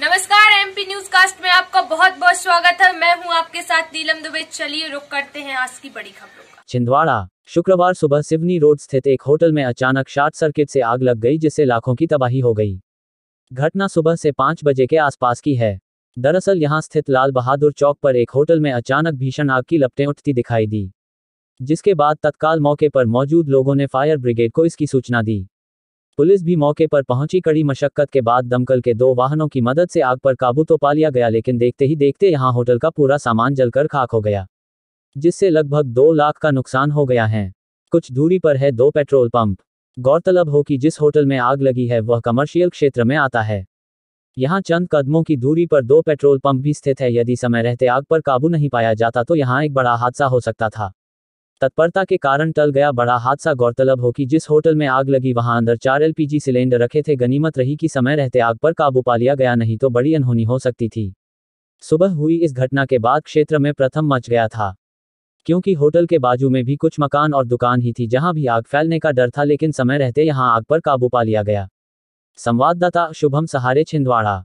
नमस्कार MP news cast में आपका बहुत बहुत स्वागत है मैं हूं आपके साथ नीलम दुबे चलिए रुक करते हैं आज की बड़ी खबरों का छिंदवाड़ा शुक्रवार सुबह सिवनी रोड स्थित एक होटल में अचानक शॉर्ट सर्किट से आग लग गई जिससे लाखों की तबाही हो गई घटना सुबह से पाँच बजे के आसपास की है दरअसल यहाँ स्थित लाल बहादुर चौक पर एक होटल में अचानक भीषण आग की लपटें उठती दिखाई दी जिसके बाद तत्काल मौके पर मौजूद लोगों ने फायर ब्रिगेड को इसकी सूचना दी पुलिस भी मौके पर पहुंची कड़ी मशक्कत के बाद दमकल के दो वाहनों की मदद से आग पर काबू तो पा लिया गया लेकिन देखते ही देखते यहां होटल का पूरा सामान जलकर खाक हो गया जिससे लगभग दो लाख का नुकसान हो गया है कुछ दूरी पर है दो पेट्रोल पंप गौरतलब हो कि जिस होटल में आग लगी है वह कमर्शियल क्षेत्र में आता है यहाँ चंद कदमों की दूरी पर दो पेट्रोल पंप भी स्थित है यदि समय रहते आग पर काबू नहीं पाया जाता तो यहाँ एक बड़ा हादसा हो सकता था तत्परता के कारण टल गया बड़ा हादसा गौरतलब हो कि जिस होटल में आग लगी वहां अंदर चार एलपीजी सिलेंडर रखे थे गनीमत रही कि समय रहते आग पर काबू पा लिया गया नहीं तो बड़ी अनहोनी हो सकती थी सुबह हुई इस घटना के बाद क्षेत्र में प्रथम मच गया था क्योंकि होटल के बाजू में भी कुछ मकान और दुकान ही थी जहां भी आग फैलने का डर था लेकिन समय रहते यहां आग पर काबू पा लिया गया संवाददाता शुभम सहारे छिंदवाड़ा